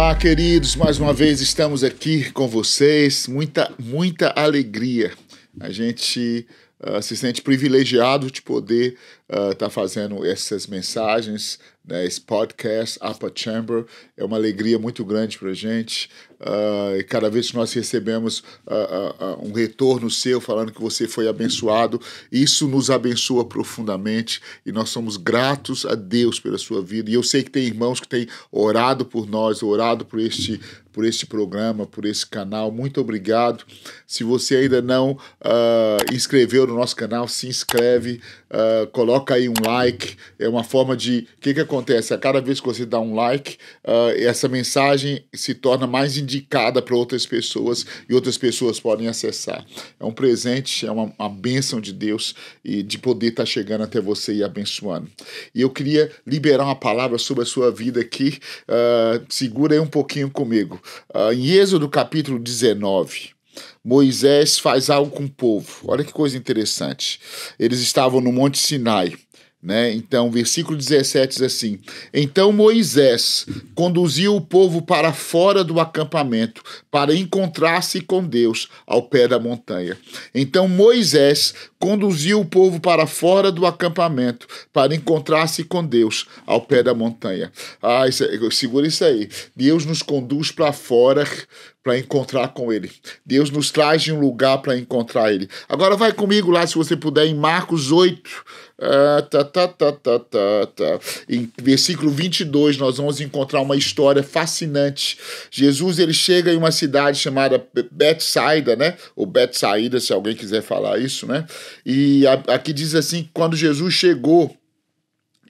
Olá, queridos, mais uma vez estamos aqui com vocês. Muita, muita alegria. A gente uh, se sente privilegiado de poder estar uh, tá fazendo essas mensagens né? Esse podcast, Upper Chamber, é uma alegria muito grande para a gente. Uh, e cada vez que nós recebemos uh, uh, um retorno seu falando que você foi abençoado, isso nos abençoa profundamente e nós somos gratos a Deus pela sua vida. E eu sei que tem irmãos que têm orado por nós, orado por este, por este programa, por esse canal. Muito obrigado. Se você ainda não uh, inscreveu no nosso canal, se inscreve, coloca aí um like. É uma forma de. O que, que acontece? acontece? A cada vez que você dá um like, uh, essa mensagem se torna mais indicada para outras pessoas e outras pessoas podem acessar. É um presente, é uma, uma bênção de Deus e de poder estar tá chegando até você e abençoando. E eu queria liberar uma palavra sobre a sua vida aqui. Uh, segura aí um pouquinho comigo. Uh, em Êxodo capítulo 19. Moisés faz algo com o povo. Olha que coisa interessante. Eles estavam no Monte Sinai. Né? Então, versículo 17 diz assim: Então Moisés conduziu o povo para fora do acampamento, para encontrar-se com Deus ao pé da montanha. Então Moisés conduziu o povo para fora do acampamento, para encontrar-se com Deus ao pé da montanha. Ah, isso, é, segura isso aí. Deus nos conduz para fora para encontrar com Ele. Deus nos traz de um lugar para encontrar Ele. Agora, vai comigo lá, se você puder, em Marcos 8 ah, tá, tá, tá, tá, tá, tá. Em versículo 22, nós vamos encontrar uma história fascinante. Jesus ele chega em uma cidade chamada Betsaida, né? Ou Betsaida, se alguém quiser falar isso, né? E aqui diz assim: quando Jesus chegou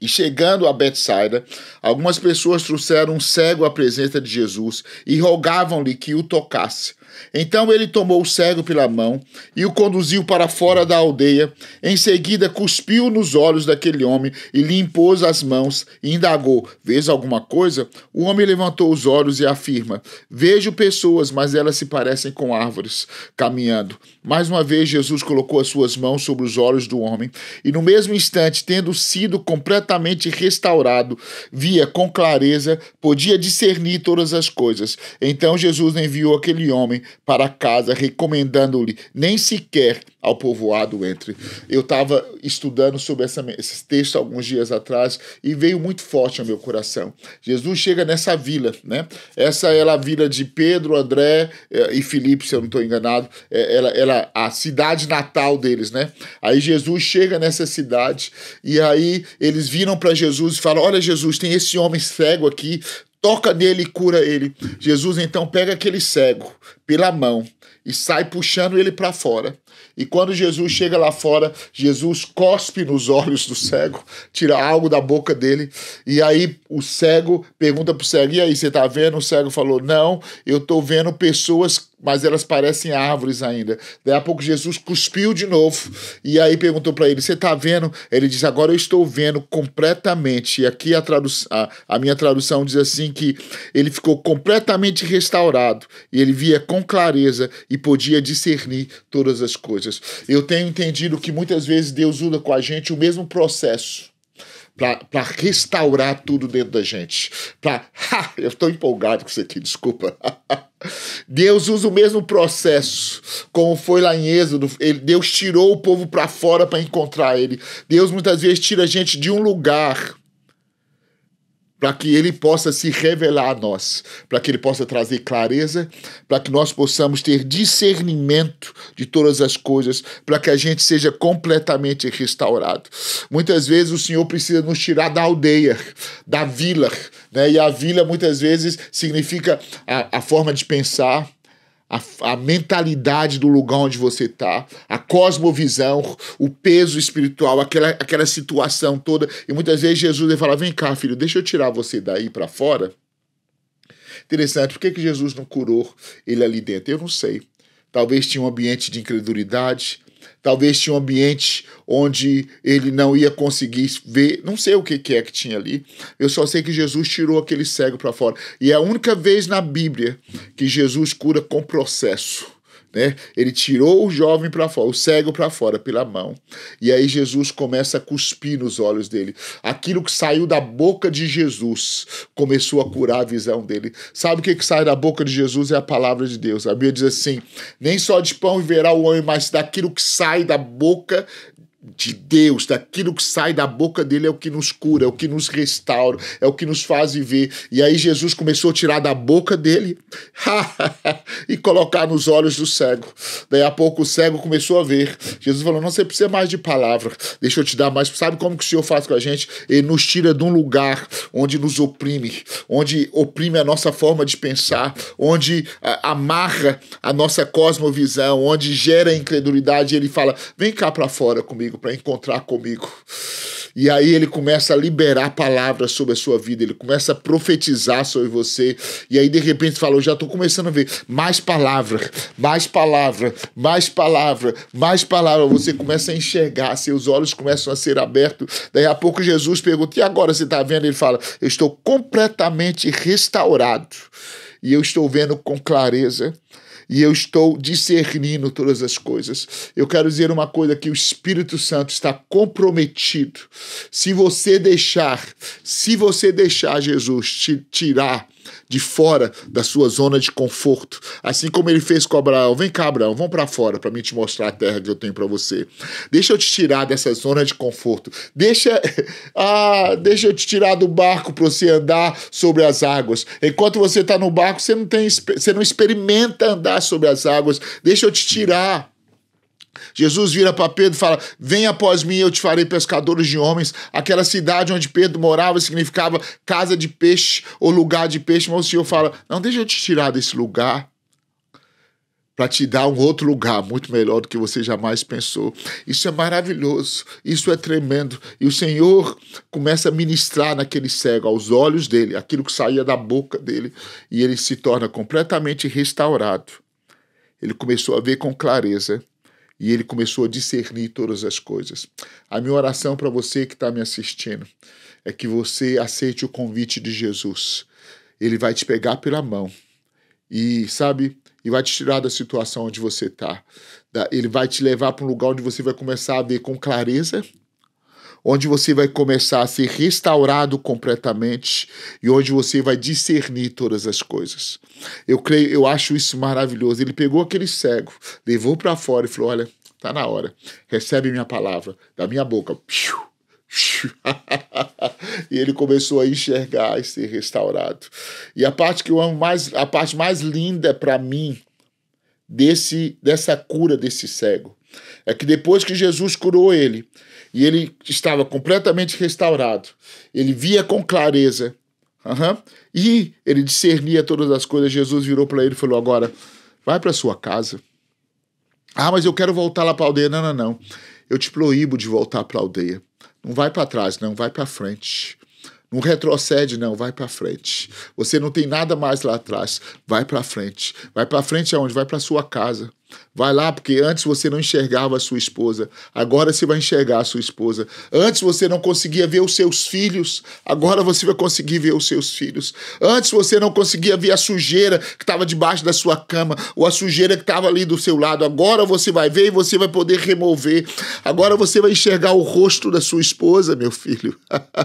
e chegando a Betsaida, algumas pessoas trouxeram um cego à presença de Jesus e rogavam-lhe que o tocasse. Então ele tomou o cego pela mão e o conduziu para fora da aldeia. Em seguida, cuspiu nos olhos daquele homem e lhe impôs as mãos e indagou: Vês alguma coisa? O homem levantou os olhos e afirma: Vejo pessoas, mas elas se parecem com árvores caminhando. Mais uma vez, Jesus colocou as suas mãos sobre os olhos do homem e, no mesmo instante, tendo sido completamente completamente restaurado, via com clareza, podia discernir todas as coisas. Então Jesus enviou aquele homem para casa, recomendando-lhe nem sequer ao povoado entre. Eu estava estudando sobre essa, esse texto alguns dias atrás e veio muito forte ao meu coração. Jesus chega nessa vila, né? Essa é a vila de Pedro, André eh, e Filipe, se eu não estou enganado. É, ela, ela, a cidade natal deles, né? Aí Jesus chega nessa cidade e aí eles viram para Jesus e falam: Olha, Jesus, tem esse homem cego aqui, toca nele e cura ele. Jesus então pega aquele cego pela mão e sai puxando ele para fora. E quando Jesus chega lá fora, Jesus cospe nos olhos do cego, tira algo da boca dele, e aí o cego pergunta o cego: "E aí, você tá vendo?" O cego falou: "Não, eu tô vendo pessoas mas elas parecem árvores ainda. Daí a pouco Jesus cuspiu de novo e aí perguntou para ele: Você está vendo? Ele diz: Agora eu estou vendo completamente. E aqui a, a, a, minha tradução diz assim: que ele ficou completamente restaurado e ele via com clareza e podia discernir todas as coisas. Eu tenho entendido que muitas vezes Deus usa com a gente o mesmo processo para restaurar tudo dentro da gente. Pra, ha, eu estou empolgado com isso aqui, desculpa. Deus usa o mesmo processo, como foi lá em Êxodo. Ele, Deus tirou o povo para fora para encontrar ele. Deus muitas vezes tira a gente de um lugar para que ele possa se revelar a nós, para que ele possa trazer clareza, para que nós possamos ter discernimento de todas as coisas, para que a gente seja completamente restaurado. Muitas vezes o Senhor precisa nos tirar da aldeia, da vila, né? E a vila muitas vezes significa a, a forma de pensar, a, a, mentalidade do lugar onde você está, a cosmovisão, o peso espiritual, aquela, aquela situação toda. E muitas vezes Jesus ele fala: vem cá, filho, deixa eu tirar você daí para fora. Interessante, por que, que Jesus não curou ele ali dentro? Eu não sei. Talvez tinha um ambiente de incredulidade, talvez tinha um ambiente onde ele não ia conseguir ver, não sei o que, que é que tinha ali. Eu só sei que Jesus tirou aquele cego para fora. E é a única vez na Bíblia que Jesus cura com processo. Né? Ele tirou o jovem para fora, o cego para fora pela mão. E aí Jesus começa a cuspir nos olhos dele. Aquilo que saiu da boca de Jesus começou a curar a visão dele. Sabe o que, que sai da boca de Jesus? É a palavra de Deus. A Bíblia diz assim: nem só de pão viverá o homem, mas daquilo que sai da boca de Deus, daquilo que sai da boca dele é o que nos cura, é o que nos restaura, é o que nos faz viver. E aí Jesus começou a tirar da boca dele e colocar nos olhos do cego. Daí a pouco o cego começou a ver. Jesus falou: "Não, você precisa mais de palavra. Deixa eu te dar mais. Sabe como que o Senhor faz com a gente? Ele nos tira de um lugar onde nos oprime, onde oprime a nossa forma de pensar, onde a, amarra a nossa cosmovisão, onde gera incredulidade. ele fala: "Vem cá para fora comigo comigo, para encontrar comigo. E aí ele começa a liberar palavras sobre a sua vida, ele começa a profetizar sobre você. E aí de repente fala: Eu já estou começando a ver mais palavra, mais palavra, mais palavra, mais palavra. Você começa a enxergar, seus olhos começam a ser abertos. Daí a pouco Jesus pergunta: E agora você está vendo? Ele fala: Eu estou completamente restaurado e eu estou vendo com clareza e eu estou discernindo todas as coisas. Eu quero dizer uma coisa que o Espírito Santo está comprometido. Se você deixar, se você deixar Jesus te tirar de fora da sua zona de conforto, assim como ele fez com Abraão. Vem cá, Abraão, vamos para fora para mim te mostrar a terra que eu tenho para você. Deixa eu te tirar dessa zona de conforto. Deixa, ah, deixa eu te tirar do barco para você andar sobre as águas. Enquanto você está no barco, você não tem, você não experimenta andar sobre as águas. Deixa eu te tirar Jesus vira para Pedro e fala: Vem após mim, eu te farei pescadores de homens. Aquela cidade onde Pedro morava significava casa de peixe ou lugar de peixe, mas o Senhor fala: Não, deixa eu te tirar desse lugar para te dar um outro lugar muito melhor do que você jamais pensou. Isso é maravilhoso, isso é tremendo. E o Senhor começa a ministrar naquele cego, aos olhos dele, aquilo que saía da boca dele, e ele se torna completamente restaurado. Ele começou a ver com clareza e ele começou a discernir todas as coisas. A minha oração para você que está me assistindo é que você aceite o convite de Jesus. Ele vai te pegar pela mão e, sabe, e vai te tirar da situação onde você está. Ele vai te levar para um lugar onde você vai começar a ver com clareza onde você vai começar a ser restaurado completamente e onde você vai discernir todas as coisas. Eu creio, eu acho isso maravilhoso. Ele pegou aquele cego, levou para fora e falou: "Olha, tá na hora. Recebe minha palavra da minha boca." e ele começou a enxergar e ser restaurado. E a parte que eu amo mais, a parte mais linda para mim desse dessa cura desse cego é que depois que Jesus curou ele, e ele estava completamente restaurado. Ele via com clareza. Uhum. E ele discernia todas as coisas. Jesus virou para ele e falou: Agora, vai para sua casa. Ah, mas eu quero voltar lá para a aldeia. Não, não, não. Eu te proíbo de voltar para a aldeia. Não vai para trás, não. Vai para frente. Não retrocede, não, vai para frente. Você não tem nada mais lá atrás, vai para frente. Vai para frente aonde? Vai para sua casa. Vai lá, porque antes você não enxergava a sua esposa, agora você vai enxergar a sua esposa. Antes você não conseguia ver os seus filhos, agora você vai conseguir ver os seus filhos. Antes você não conseguia ver a sujeira que estava debaixo da sua cama, ou a sujeira que estava ali do seu lado, agora você vai ver e você vai poder remover. Agora você vai enxergar o rosto da sua esposa, meu filho.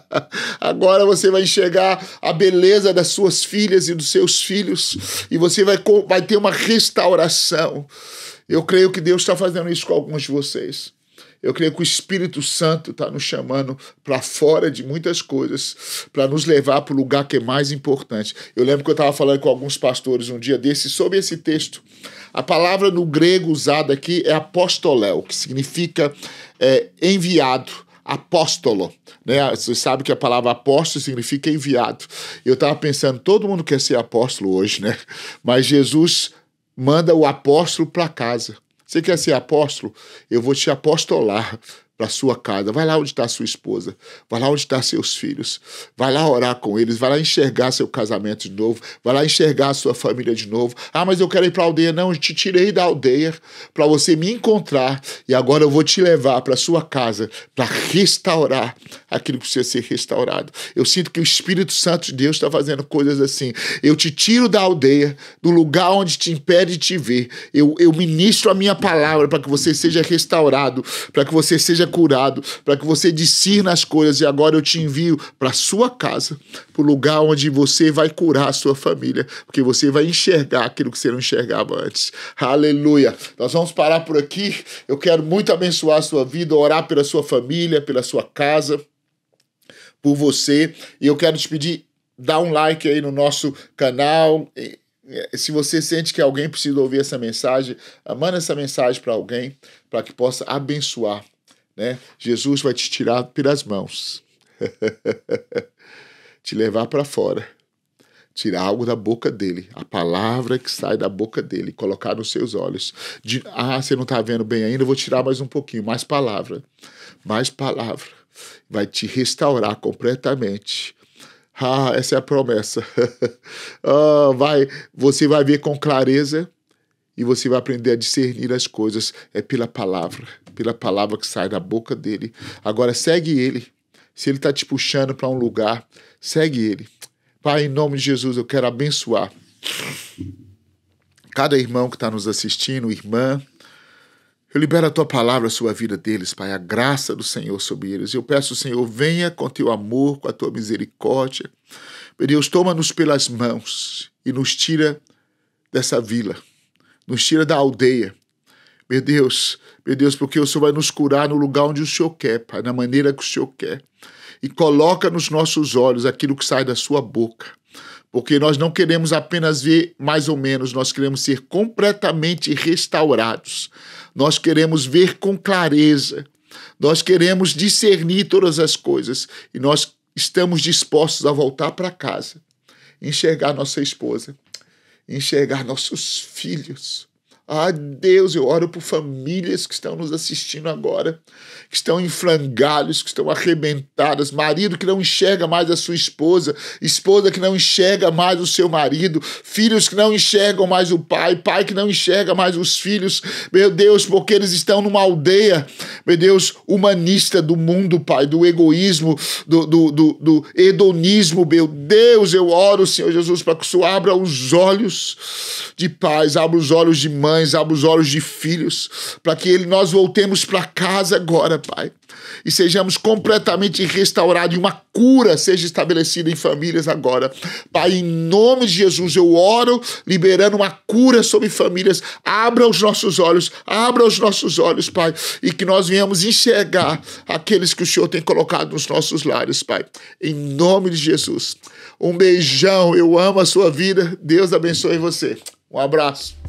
agora você vai enxergar a beleza das suas filhas e dos seus filhos, e você vai, vai ter uma restauração. Eu creio que Deus está fazendo isso com alguns de vocês. Eu creio que o Espírito Santo está nos chamando para fora de muitas coisas, para nos levar para o lugar que é mais importante. Eu lembro que eu estava falando com alguns pastores um dia desse sobre esse texto. A palavra no grego usada aqui é apostoléu, que significa é, enviado, apóstolo. Né? Você sabe que a palavra apóstolo significa enviado. Eu estava pensando, todo mundo quer ser apóstolo hoje, né? Mas Jesus manda o apóstolo para casa. Você quer ser apóstolo? Eu vou te apostolar para sua casa, vai lá onde está sua esposa, vai lá onde estão tá seus filhos, vai lá orar com eles, vai lá enxergar seu casamento de novo, vai lá enxergar sua família de novo. Ah, mas eu quero ir para a aldeia. Não, eu te tirei da aldeia para você me encontrar e agora eu vou te levar para sua casa para restaurar aquilo que precisa ser restaurado. Eu sinto que o Espírito Santo de Deus está fazendo coisas assim. Eu te tiro da aldeia, do lugar onde te impede de te ver. Eu, eu ministro a minha palavra para que você seja restaurado, para que você seja curado, para que você discirna as coisas. E agora eu te envio para sua casa, para o lugar onde você vai curar a sua família, porque você vai enxergar aquilo que você não enxergava antes. Aleluia. Nós vamos parar por aqui. Eu quero muito abençoar a sua vida, orar pela sua família, pela sua casa, por você. E eu quero te pedir, dá um like aí no nosso canal. É, se você sente que alguém precisa ouvir essa mensagem, manda essa mensagem para alguém, para que possa abençoar né? Jesus vai te tirar pelas mãos, te levar para fora, tirar algo da boca dele, a palavra que sai da boca dele, colocar nos seus olhos. De, ah, você não está vendo bem ainda, eu vou tirar mais um pouquinho, mais palavra, mais palavra. Vai te restaurar completamente. Ah, essa é a promessa. ah, vai, você vai ver com clareza e você vai aprender a discernir as coisas é pela palavra, pela palavra que sai da boca dele. Agora segue ele. Se ele está te puxando para um lugar, segue ele. Pai, em nome de Jesus, eu quero abençoar cada irmão que está nos assistindo, irmã. Eu libero a tua palavra sobre a vida deles, Pai, a graça do Senhor sobre eles. Eu peço, Senhor, venha com teu amor, com a tua misericórdia. Meu Deus, toma-nos pelas mãos e nos tira dessa vila nos tira da aldeia. Meu Deus, meu Deus, porque o Senhor vai nos curar no lugar onde o Senhor quer, Pai, na maneira que o Senhor quer. E coloca nos nossos olhos aquilo que sai da sua boca. Porque nós não queremos apenas ver mais ou menos, nós queremos ser completamente restaurados. Nós queremos ver com clareza. Nós queremos discernir todas as coisas e nós estamos dispostos a voltar para casa, enxergar nossa esposa, enxergar nossos filhos ah, Deus, eu oro por famílias que estão nos assistindo agora, que estão em frangalhos, que estão arrebentadas, marido que não enxerga mais a sua esposa, esposa que não enxerga mais o seu marido, filhos que não enxergam mais o pai, pai que não enxerga mais os filhos, meu Deus, porque eles estão numa aldeia, meu Deus, humanista do mundo, pai, do egoísmo, do, do, do, do hedonismo, meu Deus, eu oro, Senhor Jesus, para que o Senhor abra os olhos de paz, abra os olhos de mãe mães, abra os olhos de filhos, para que ele, nós voltemos para casa agora, Pai. E sejamos completamente restaurados, e uma cura seja estabelecida em famílias agora. Pai, em nome de Jesus, eu oro, liberando uma cura sobre famílias. Abra os nossos olhos, abra os nossos olhos, Pai, e que nós venhamos enxergar aqueles que o Senhor tem colocado nos nossos lares, Pai. Em nome de Jesus. Um beijão, eu amo a sua vida. Deus abençoe você. Um abraço.